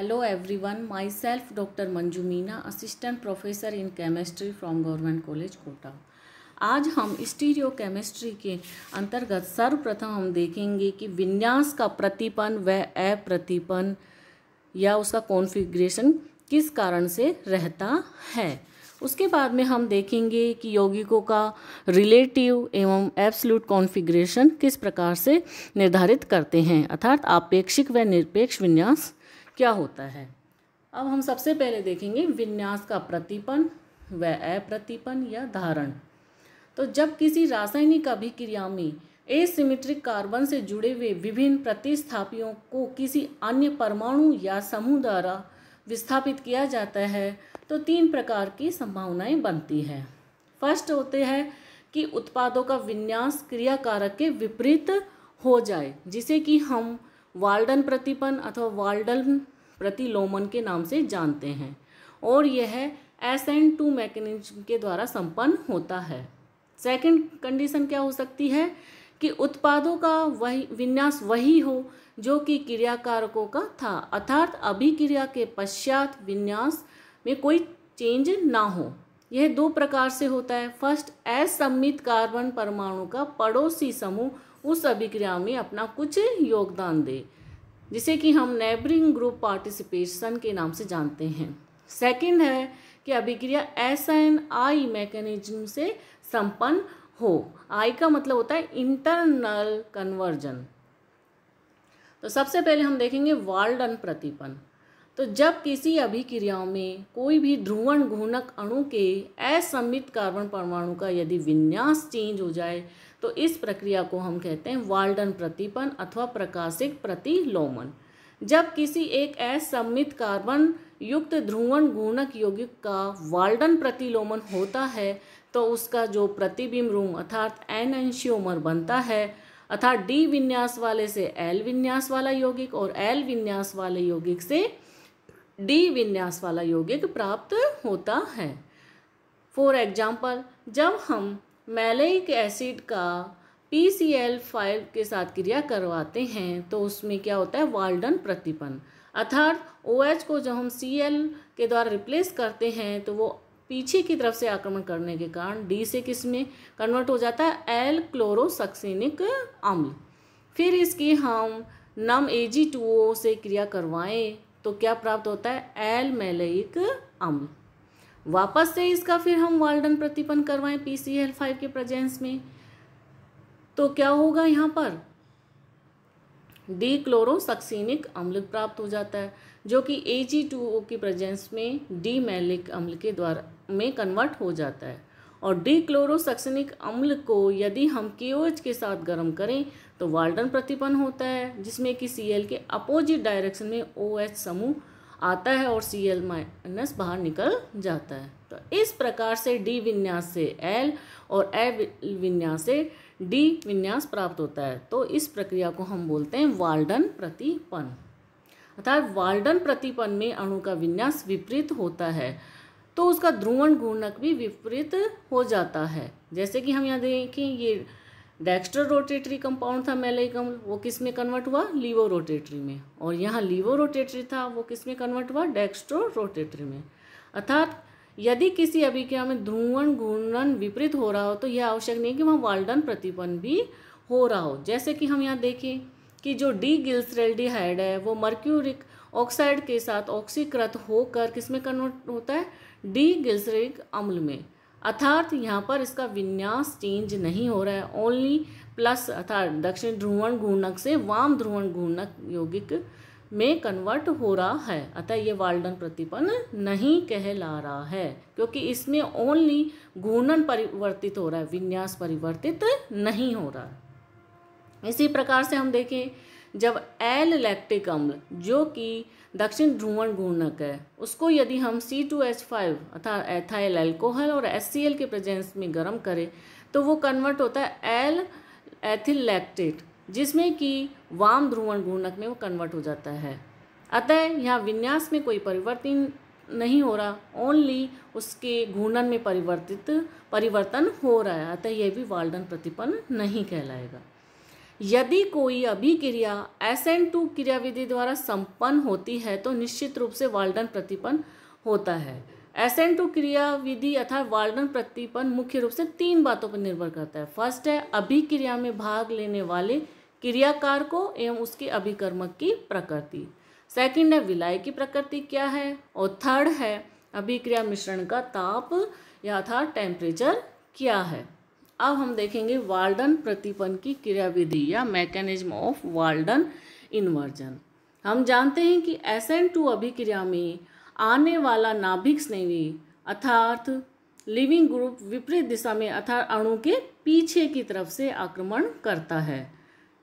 hello one myself doctor Manju Meena assistant professor in chemistry from government college Kota आज हम stereo chemistry के अंतर्गत सर्वप्रथम हम देखेंगे कि विन्यास का प्रतिपन व अप्रतिपन या उसका कॉन्फ़िगरेशन किस कारण से रहता है उसके बाद में हम देखेंगे कि यौगिकों का रिलेटिव एवं एब्सलूट कॉन्फ़िगरेशन किस प्रकार से निर्धारित करते हैं अर्थात आपेक्षिक व निरपेक्ष विन्यास क्या होता है अब हम सबसे पहले देखेंगे विन्यास का प्रतिपन व अप्रतिपन या धारण तो जब किसी रासायनिक अभिक्रिया में ए सिमिट्रिक कार्बन से जुड़े हुए विभिन्न प्रतिस्थापियों को किसी अन्य परमाणु या समूह द्वारा विस्थापित किया जाता है तो तीन प्रकार की संभावनाएं बनती हैं फर्स्ट होते हैं कि उत्पादों का विन्यास क्रियाकारक के विपरीत हो जाए जिसे कि हम वाल्डन प्रतिपन अथवा वाल्डन प्रतिलोमन के नाम से जानते हैं और यह एस एन टू मैकेनिज्म के द्वारा संपन्न होता है सेकंड कंडीशन क्या हो सकती है कि उत्पादों का वही विन्यास वही हो जो कि क्रियाकारकों का था अर्थात अभिक्रिया के पश्चात विन्यास में कोई चेंज ना हो यह दो प्रकार से होता है फर्स्ट असम्मित कार्बन परमाणु का पड़ोसी समूह उस अभिक्रिया में अपना कुछ योगदान दे जिसे कि हम नेबरिंग ग्रुप पार्टिसिपेशन के नाम से जानते हैं सेकंड है कि अभिक्रिया एस एन आई मैकेनिज्म से संपन्न हो आई का मतलब होता है इंटरनल कन्वर्जन तो सबसे पहले हम देखेंगे वाल्डन प्रतिपन तो जब किसी अभिक्रियाओं में कोई भी ध्रुवण घूर्णक अणु के असमित कार्बन परमाणु का यदि विन्यास चेंज हो जाए तो इस प्रक्रिया को हम कहते हैं वाल्डन प्रतिपन अथवा प्रकाशिक प्रतिलोमन जब किसी एक असमित कार्बन युक्त ध्रुवन गुणक यौगिक का वाल्डन प्रतिलोमन होता है तो उसका जो प्रतिबिंब रूम अर्थात एन एनशियोमर बनता है अर्थात डी विन्यास वाले से एल विन्यास वाला यौगिक और एल विन्यास वाले यौगिक से डी विन्यास वाला यौगिक प्राप्त होता है फॉर एग्जाम्पल जब हम मैलिक एसिड का पी सी एल फाइव के साथ क्रिया करवाते हैं तो उसमें क्या होता है वाल्डन प्रतिपन अर्थात ओ OH को जब हम सी एल के द्वारा रिप्लेस करते हैं तो वो पीछे की तरफ से आक्रमण करने के कारण डी से किस में कन्वर्ट हो जाता है एल क्लोरोसक्सिनिक अम्ल फिर इसकी हम नम ए जी टू ओ से क्रिया करवाएं तो क्या प्राप्त होता है एल मेलइक अम्ल वापस से इसका फिर हम वाल्डन प्रतिपन करवाएं पी सी एल फाइव के प्रजेंस में तो क्या होगा यहाँ पर डी क्लोरोसक्सीनिक अम्ल प्राप्त हो जाता है जो कि ए जी टू ओ की प्रजेंस में डी मैलिक अम्ल के द्वारा में कन्वर्ट हो जाता है और डी क्लोरोसक्सनिक अम्ल को यदि हम के के साथ गर्म करें तो वाल्डन प्रतिपन होता है जिसमें कि सी के अपोजिट डायरेक्शन में ओ OH समूह आता है और सी एल माइनस बाहर निकल जाता है तो इस प्रकार से डी विन्यास से एल और ए विन्यास से डी विन्यास प्राप्त होता है तो इस प्रक्रिया को हम बोलते हैं वाल्डन प्रतिपन अर्थात वाल्डन प्रतिपन में अणु का विन्यास विपरीत होता है तो उसका ध्रुवण गुणक भी विपरीत हो जाता है जैसे कि हम यहाँ देखें ये डेक्स्ट्रो रोटेटरी कंपाउंड था मेलई वो किस में कन्वर्ट हुआ लीवो रोटेटरी में और यहाँ लीवो रोटेटरी था वो किस में कन्वर्ट हुआ डेक्स्ट्रो रोटेटरी में अर्थात यदि किसी अभिक्रिया में ध्रुवन घूर्णन विपरीत हो रहा हो तो यह आवश्यक नहीं कि वहाँ वाल्डन प्रतिपन भी हो रहा हो जैसे कि हम यहाँ देखें कि जो डी गिल्सरेल्डिहाइड है वो मर्क्यूरिक ऑक्साइड के साथ ऑक्सीकृत होकर किस में कन्वर्ट होता है डी गिल्सरिक अम्ल में अर्थात यहाँ पर इसका विन्यास चेंज नहीं हो रहा है ओनली प्लस अर्थात दक्षिण ध्रुवण घूर्णक से वाम ध्रुवण घूर्णक यौगिक में कन्वर्ट हो रहा है अतः ये वाल्डन प्रतिपन्न नहीं कहला रहा है क्योंकि इसमें ओनली घूर्णन परिवर्तित हो रहा है विन्यास परिवर्तित नहीं हो रहा है इसी प्रकार से हम देखें जब एल लैक्टिक अम्ल जो कि दक्षिण ध्रुवण घूर्णक है उसको यदि हम सी टू एच फाइव अर्थात एथाइल एल्कोहल और एस सी एल के प्रेजेंस में गर्म करें तो वो कन्वर्ट होता है एल एथिल लैक्टेट जिसमें कि वाम ध्रुवण घूर्णक में वो कन्वर्ट हो जाता है अतः यहाँ विन्यास में कोई परिवर्तन नहीं हो रहा ओनली उसके घूर्णन में परिवर्तित परिवर्तन हो रहा है अतः यह भी वाल्डन प्रतिपन्न नहीं कहलाएगा यदि कोई अभिक्रिया एस एन टू क्रिया विधि द्वारा संपन्न होती है तो निश्चित रूप से वाल्डन प्रतिपन होता है एस एन टू क्रिया विधि अर्थात वाल्डन प्रतिपन मुख्य रूप से तीन बातों पर निर्भर करता है फर्स्ट है अभिक्रिया में भाग लेने वाले क्रियाकार को एवं उसके अभिकर्मक की प्रकृति सेकंड है विलय की प्रकृति क्या है और थर्ड है अभिक्रिया मिश्रण का ताप या था टेम्परेचर क्या है अब हम देखेंगे वाल्डन प्रतिपन की क्रियाविधि या मैकेनिज्म ऑफ वाल्डन इन्वर्जन हम जानते हैं कि एसेंट टू अभिक्रिया में आने वाला नाभिक स्नेवी अर्थात लिविंग ग्रुप विपरीत दिशा में अर्थात अणु के पीछे की तरफ से आक्रमण करता है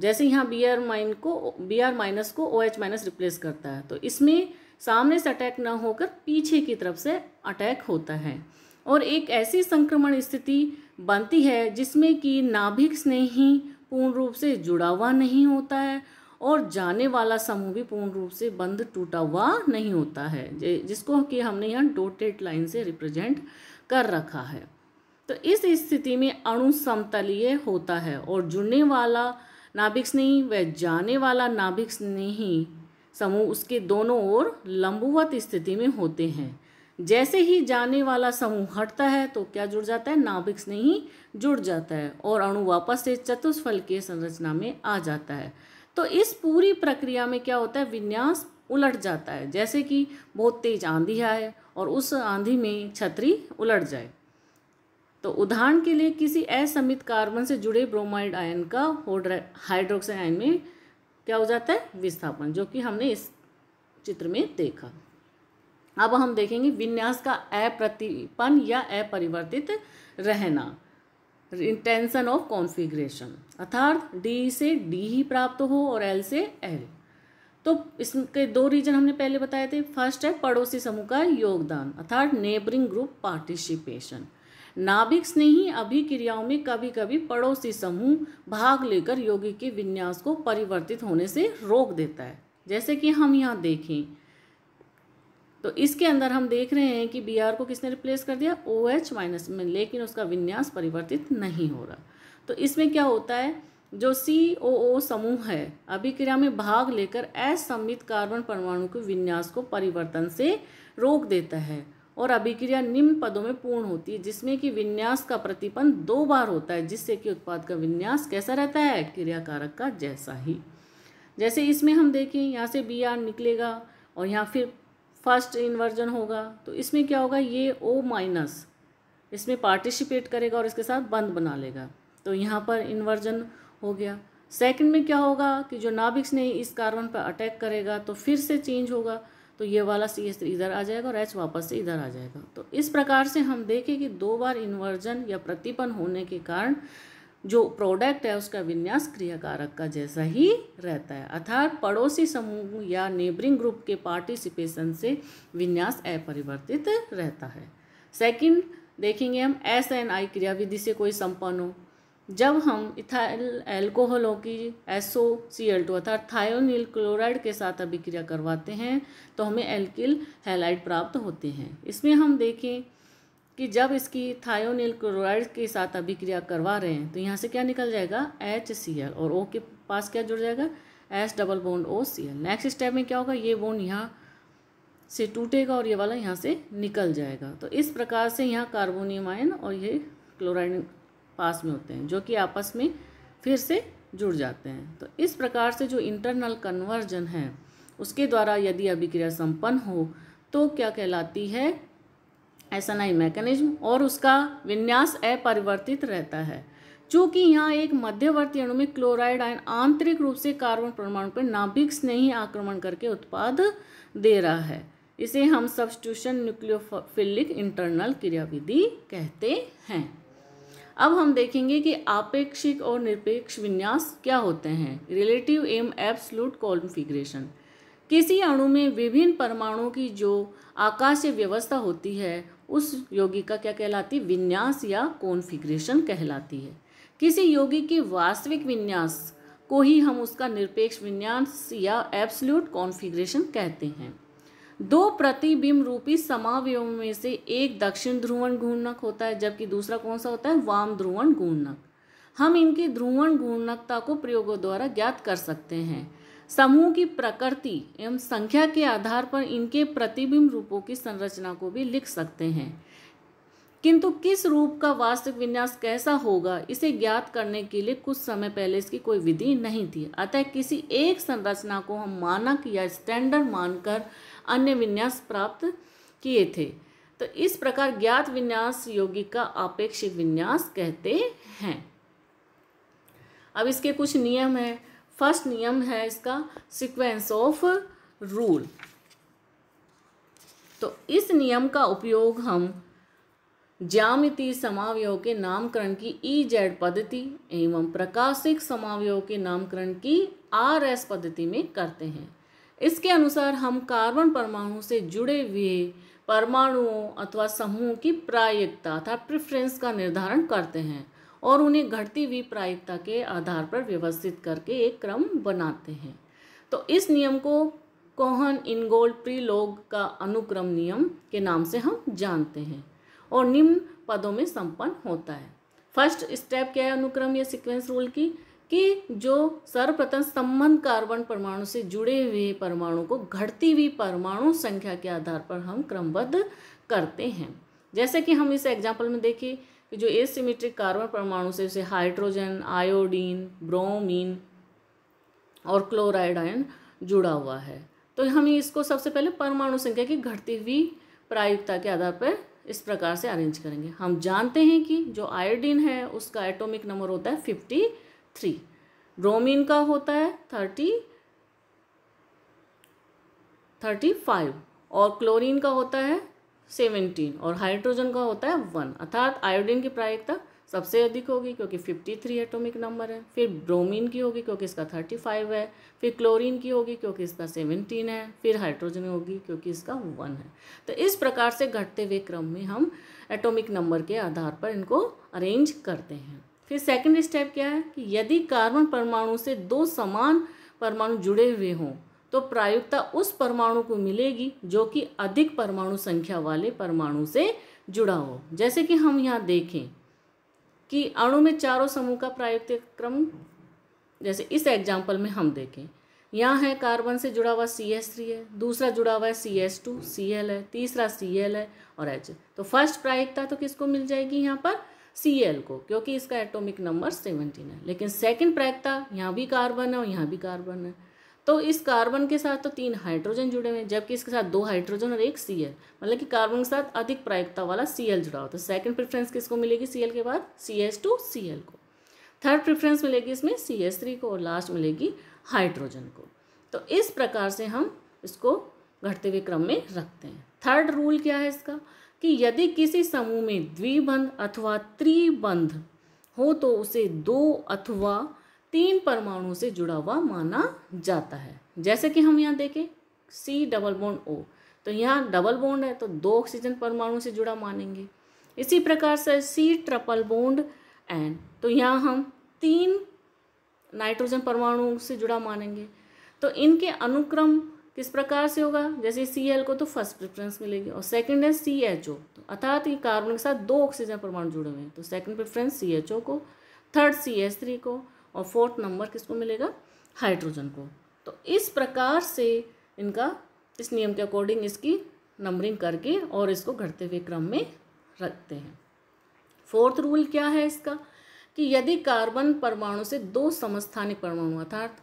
जैसे यहाँ बी आर माइन को बी आर माइनस को ओ एच माइनस रिप्लेस करता है तो इसमें सामने से अटैक न होकर पीछे की तरफ से अटैक होता है और एक ऐसी संक्रमण स्थिति बनती है जिसमें कि नाभिक स्नेही पूर्ण रूप से जुड़ा हुआ नहीं होता है और जाने वाला समूह भी पूर्ण रूप से बंद टूटा हुआ नहीं होता है जिसको कि हमने यहाँ डोटेड लाइन से रिप्रेजेंट कर रखा है तो इस स्थिति में अणु समतलीय होता है और जुड़ने वाला नाभिक स्नेही व जाने वाला नाभिक स्नेही समूह उसके दोनों ओर लंबवत स्थिति में होते हैं जैसे ही जाने वाला समूह हटता है तो क्या जुड़ जाता है नाभिक से नहीं जुड़ जाता है और अणु वापस से चतुष्फल के संरचना में आ जाता है तो इस पूरी प्रक्रिया में क्या होता है विन्यास उलट जाता है जैसे कि बहुत तेज आंधी आए और उस आंधी में छतरी उलट जाए तो उदाहरण के लिए किसी असमित कार्बन से जुड़े ब्रोमाइड आयन का हाइड्रोक्साइड आयन में क्या हो जाता है विस्थापन जो कि हमने इस चित्र में देखा अब हम देखेंगे विन्यास का अप्रतिपन या अपरिवर्तित रहना इंटेंशन ऑफ कॉन्फिग्रेशन अर्थात डी से डी ही प्राप्त हो और एल से एल तो इसके दो रीजन हमने पहले बताए थे फर्स्ट है पड़ोसी समूह का योगदान अर्थात नेबरिंग ग्रुप पार्टिसिपेशन नाभिक स्नेही क्रियाओं में कभी कभी पड़ोसी समूह भाग लेकर योगी के विन्यास को परिवर्तित होने से रोक देता है जैसे कि हम यहाँ देखें तो इसके अंदर हम देख रहे हैं कि बी आर को किसने रिप्लेस कर दिया ओ एच माइनस में लेकिन उसका विन्यास परिवर्तित नहीं हो रहा तो इसमें क्या होता है जो सी ओ ओ समूह है अभिक्रिया में भाग लेकर असमित कार्बन परमाणु के विन्यास को परिवर्तन से रोक देता है और अभिक्रिया निम्न पदों में पूर्ण होती है जिसमें कि विन्यास का प्रतिपन दो बार होता है जिससे कि उत्पाद का विन्यास कैसा रहता है क्रियाकारक का जैसा ही जैसे इसमें हम देखें यहाँ से बी आर निकलेगा और यहाँ फिर फर्स्ट इन्वर्जन होगा तो इसमें क्या होगा ये ओ माइनस इसमें पार्टिसिपेट करेगा और इसके साथ बंद बना लेगा तो यहाँ पर इन्वर्जन हो गया सेकंड में क्या होगा कि जो नाभिक्स ने इस कार्बन पर अटैक करेगा तो फिर से चेंज होगा तो ये वाला सी एस इधर आ जाएगा और एच वापस से इधर आ जाएगा तो इस प्रकार से हम देखें कि दो बार इन्वर्जन या प्रतिपन होने के कारण जो प्रोडक्ट है उसका विन्यास क्रियाकारक का जैसा ही रहता है अर्थात पड़ोसी समूह या नेबरिंग ग्रुप के पार्टिसिपेशन से विन्यास अपरिवर्तित रहता है सेकंड देखेंगे हम एस एन आई क्रियाविधि से कोई संपन्न हो जब हम इथाइल एल्कोहलों की एसओ सी एल टू अर्थात थायोनिल क्लोराइड के साथ अभिक्रिया करवाते हैं तो हमें एल्किल हैलाइड प्राप्त होते हैं इसमें हम देखें कि जब इसकी थायोनिल क्लोराइड के साथ अभिक्रिया करवा रहे हैं तो यहाँ से क्या निकल जाएगा एच सी एल और ओ के पास क्या जुड़ जाएगा S double bond O C L next step में क्या होगा ये बोन्ड यहाँ से टूटेगा और ये वाला यहाँ से निकल जाएगा तो इस प्रकार से यहाँ कार्बोनियम आयन और ये क्लोराइड पास में होते हैं जो कि आपस में फिर से जुड़ जाते हैं तो इस प्रकार से जो इंटरनल कन्वर्जन है उसके द्वारा यदि अभिक्रिया संपन्न हो तो क्या कहलाती है ऐसा नहीं मैकेनिज्म और उसका विन्यास अपरिवर्तित रहता है चूँकि यहाँ एक मध्यवर्ती अणु में क्लोराइड आयन आंतरिक रूप से कार्बन परमाणु पर नाभिक स्नेही आक्रमण करके उत्पाद दे रहा है इसे हम सब्सटीट्यूशन न्यूक्लियोफिलिक इंटरनल क्रियाविधि कहते हैं अब हम देखेंगे कि आपेक्षिक और निरपेक्ष विन्यास क्या होते हैं रिलेटिव एम एब्सलूट कॉन्फिग्रेशन किसी अणु में विभिन्न परमाणुओं की जो आकाशीय व्यवस्था होती है उस योगी का क्या कहलाती विन्यास या कॉन्फिग्रेशन कहलाती है किसी योगी के वास्तविक विन्यास को ही हम उसका निरपेक्ष विन्यास या एब्सल्यूट कॉन्फिग्रेशन कहते हैं दो प्रतिबिंब रूपी समावय में से एक दक्षिण ध्रुवण घूर्णक होता है जबकि दूसरा कौन सा होता है वाम ध्रुवण घूर्णक हम इनकी ध्रुवण घूर्णकता को प्रयोगों द्वारा ज्ञात कर सकते हैं समूह की प्रकृति एवं संख्या के आधार पर इनके प्रतिबिंब रूपों की संरचना को भी लिख सकते हैं किंतु किस रूप का वास्तविक विन्यास कैसा होगा इसे ज्ञात करने के लिए कुछ समय पहले इसकी कोई विधि नहीं थी अतः किसी एक संरचना को हम मानक या स्टैंडर्ड मानकर अन्य विन्यास प्राप्त किए थे तो इस प्रकार ज्ञात विन्यास योगी का आपेक्षिक विन्यास कहते हैं अब इसके कुछ नियम हैं फर्स्ट नियम है इसका सीक्वेंस ऑफ रूल तो इस नियम का उपयोग हम ज्यामिति समावयव के नामकरण की ई e जेड पद्धति एवं प्रकाशिक समावयव के नामकरण की आर एस पद्धति में करते हैं इसके अनुसार हम कार्बन परमाणु से जुड़े हुए परमाणुओं अथवा समूहों की प्रायिकता अर्थात प्रिफ्रेंस का निर्धारण करते हैं और उन्हें घटती हुई प्रायिकता के आधार पर व्यवस्थित करके एक क्रम बनाते हैं तो इस नियम को कोहन इनगोल्ड प्रीलोग का अनुक्रम नियम के नाम से हम जानते हैं और निम्न पदों में संपन्न होता है फर्स्ट स्टेप क्या है अनुक्रम या सीक्वेंस रूल की कि जो सर्वप्रथम संबंध कार्बन परमाणु से जुड़े हुए परमाणु को घटती हुई परमाणु संख्या के आधार पर हम क्रमबद्ध करते हैं जैसे कि हम इस एग्जाम्पल में देखिए कि जो एसिमेट्रिक कार्बन परमाणु से उसे हाइड्रोजन आयोडीन ब्रोमीन और क्लोराइड आयन जुड़ा हुआ है तो हम इसको सबसे पहले परमाणु संख्या की घटती हुई प्रायुक्ता के आधार पर इस प्रकार से अरेंज करेंगे हम जानते हैं कि जो आयोडीन है उसका एटॉमिक नंबर होता है फिफ्टी थ्री ब्रोमीन का होता है थर्टी थर्टी फाइव और क्लोरीन का होता है सेवेंटीन और हाइड्रोजन का होता है वन अर्थात आयोडीन की प्रायिकता सबसे अधिक होगी क्योंकि फिफ्टी थ्री एटोमिक नंबर है फिर ब्रोमीन की होगी क्योंकि इसका थर्टी फाइव है फिर क्लोरीन की होगी क्योंकि इसका सेवनटीन है फिर हाइड्रोजन होगी क्योंकि इसका वन है तो इस प्रकार से घटते हुए क्रम में हम एटोमिक नंबर के आधार पर इनको अरेंज करते हैं फिर सेकेंड स्टेप क्या है कि यदि कार्बन परमाणु से दो समान परमाणु जुड़े हुए हों तो प्रायुक्ता उस परमाणु को मिलेगी जो कि अधिक परमाणु संख्या वाले परमाणु से जुड़ा हो जैसे कि हम यहाँ देखें कि अणु में चारों समूह का प्रायुक्त क्रम जैसे इस एग्जाम्पल में हम देखें यहाँ है कार्बन से जुड़ा हुआ सी एस थ्री है दूसरा जुड़ा हुआ है C S two C L है तीसरा सी एल है और एच तो फर्स्ट प्रायिकता तो किसको मिल जाएगी यहाँ पर सी एल को क्योंकि इसका एटॉमिक नंबर सेवनटीन है लेकिन सेकंड प्रायिकता यहाँ भी कार्बन है और यहाँ भी कार्बन है तो इस कार्बन के साथ तो तीन हाइड्रोजन जुड़े हुए हैं जबकि इसके साथ दो हाइड्रोजन और एक सी एल मतलब कि कार्बन के साथ अधिक प्रायिकता वाला सी एल जुड़ा होता है सेकंड तो प्रेफरेंस किसको मिलेगी सी एल के बाद C S two C L को थर्ड प्रेफरेंस मिलेगी इसमें सी एस थ्री को और लास्ट मिलेगी हाइड्रोजन को तो इस प्रकार से हम इसको घटते हुए क्रम में रखते हैं थर्ड रूल क्या है इसका कि यदि किसी समूह में द्विबंध अथवा त्रिबंध हो तो उसे दो अथवा तीन परमाणुओं से जुड़ा हुआ माना जाता है जैसे कि हम यहाँ देखें सी डबल बोंड ओ तो यहाँ डबल बोंड है तो दो ऑक्सीजन परमाणु से जुड़ा मानेंगे इसी प्रकार से सी ट्रपल बोंड एन तो यहाँ हम तीन नाइट्रोजन परमाणु से जुड़ा मानेंगे तो इनके अनुक्रम किस प्रकार से होगा जैसे सी एल को तो फर्स्ट प्रेफरेंस मिलेगी और सेकंड है सी एच ओ तो अर्थात ये कार्बन के साथ दो ऑक्सीजन परमाणु जुड़े हुए हैं तो second preference C H O को थर्ड सी एच थ्री को और फोर्थ नंबर किसको मिलेगा हाइड्रोजन को तो इस प्रकार से इनका इस नियम के अकॉर्डिंग इसकी नंबरिंग करके और इसको घटते हुए क्रम में रखते हैं फोर्थ रूल क्या है इसका कि यदि कार्बन परमाणु से दो समस्थानिक परमाणु अर्थात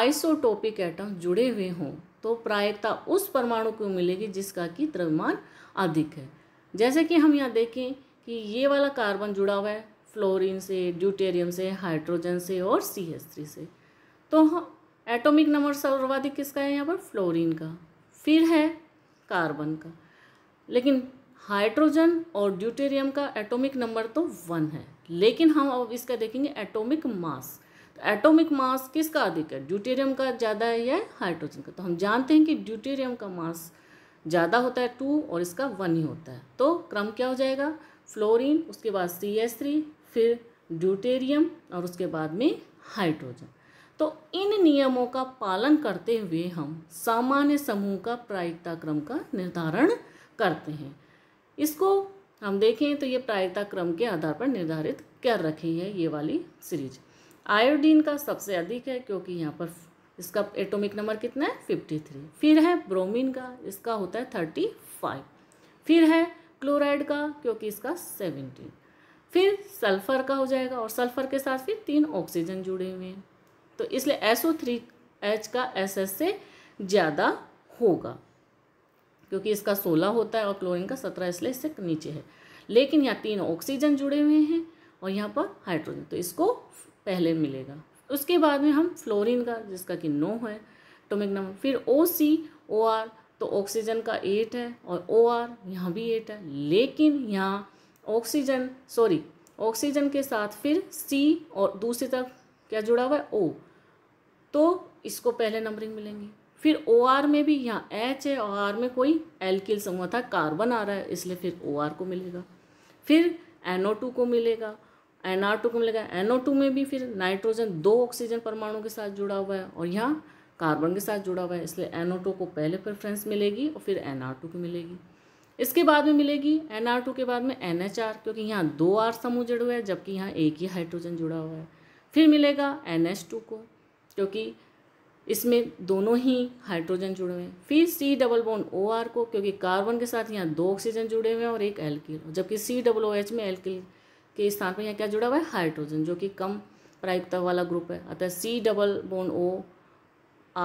आइसोटोपिक एटम जुड़े हुए हों तो प्रायिकता उस परमाणु को मिलेगी जिसका कि द्रव्यमान अधिक है जैसे कि हम यहाँ देखें कि ये वाला कार्बन जुड़ा हुआ है फ्लोरीन से ड्यूटेरियम से हाइड्रोजन से और सी एस थ्री से तो हाँ, एटॉमिक नंबर सर्वाधिक किसका है यहाँ पर फ्लोरीन का फिर है कार्बन का लेकिन हाइड्रोजन और ड्यूटेरियम का एटॉमिक नंबर तो वन है लेकिन हम अब इसका देखेंगे एटॉमिक मास तो एटॉमिक मास किसका अधिक है ड्यूटेरियम का ज़्यादा है या हाइड्रोजन का तो हम जानते हैं कि ड्यूटेरियम का मास ज़्यादा होता है टू और इसका वन ही होता है तो क्रम क्या हो जाएगा फ्लोरीन उसके बाद सी एस थ्री फिर ड्यूटेरियम और उसके बाद में हाइड्रोजन तो इन नियमों का पालन करते हुए हम सामान्य समूह का प्रायिकता क्रम का निर्धारण करते हैं इसको हम देखें तो ये प्रायिकता क्रम के आधार पर निर्धारित कर रखी है ये वाली सीरीज आयोडीन का सबसे अधिक है क्योंकि यहाँ पर इसका एटॉमिक नंबर कितना है फिफ्टी थ्री फिर है ब्रोमीन का इसका होता है थर्टी फाइव फिर है क्लोराइड का क्योंकि इसका सेवेंटीन फिर सल्फर का हो जाएगा और सल्फर के साथ फिर तीन ऑक्सीजन जुड़े हुए हैं तो इसलिए एस ओ थ्री एच का एस एस से ज़्यादा होगा क्योंकि इसका सोलह होता है और क्लोरीन का सत्रह इसलिए इससे नीचे है लेकिन यहाँ तीन ऑक्सीजन जुड़े हुए हैं और यहाँ पर हाइड्रोजन तो इसको पहले मिलेगा उसके बाद में हम फ्लोरीन का जिसका कि नो है टोमिक नंबर फिर ओ सी ओ आर तो ऑक्सीजन का एट है और ओ आर यहाँ भी एट है लेकिन यहाँ ऑक्सीजन सॉरी ऑक्सीजन के साथ फिर सी और दूसरी तरफ क्या जुड़ा हुआ है ओ तो इसको पहले नंबरिंग मिलेंगी फिर ओ आर में भी यहाँ एच है ओ आर में कोई एल्किल समूह था कार्बन आ रहा है इसलिए फिर ओ आर को मिलेगा फिर एनओ टू को मिलेगा एन आर टू को मिलेगा एनओ टू में भी फिर नाइट्रोजन दो ऑक्सीजन परमाणु के साथ जुड़ा हुआ है और यहाँ कार्बन के साथ जुड़ा हुआ है इसलिए एनओ टू को पहले प्रेफरेंस मिलेगी और फिर एन आर टू को मिलेगी इसके बाद में मिलेगी एन आर टू के बाद में एन एच आर क्योंकि यहाँ दो आर समूह जुड़े हुए हैं जबकि यहाँ एक ही हाइड्रोजन जुड़ा हुआ है फिर मिलेगा एन एच टू को क्योंकि इसमें दोनों ही हाइड्रोजन जुड़े हुए हैं फिर C double bond O R को क्योंकि कार्बन के साथ यहाँ दो ऑक्सीजन जुड़े हुए हैं और एक एल्किल जबकि सी डबल ओ एच में एल्किल के स्थान पर यहाँ क्या जुड़ा हुआ है हाइड्रोजन जो कि कम प्रायिकता वाला ग्रुप है अतः C double bond O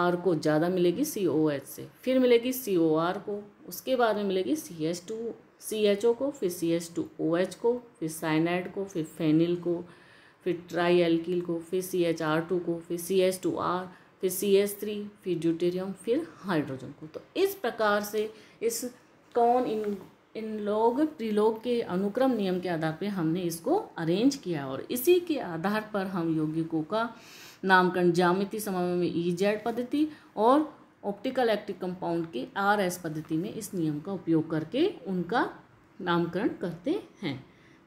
R को ज़्यादा मिलेगी सी ओ एच से फिर मिलेगी सी ओ आर को उसके बाद में मिलेगी C H two C H O को फिर C H two O H को फिर साइनाइड को फिर फेनिल को फिर ट्राई एल्किल को फिर सी एच आर टू को फिर सी एच टू आर फिर सी एच थ्री फिर ड्यूटेरियम फिर हाइड्रोजन को तो इस प्रकार से इस कौन इन इन लोग त्रिलोक के अनुक्रम नियम के आधार पर हमने इसको अरेंज किया और इसी के आधार पर हम यौगिकों का नामकरण जामिति समय में ई e जेड पद्धति और ऑप्टिकल एक्टिव कंपाउंड के आर एस पद्धति में इस नियम का उपयोग करके उनका नामकरण करते हैं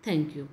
थैंक यू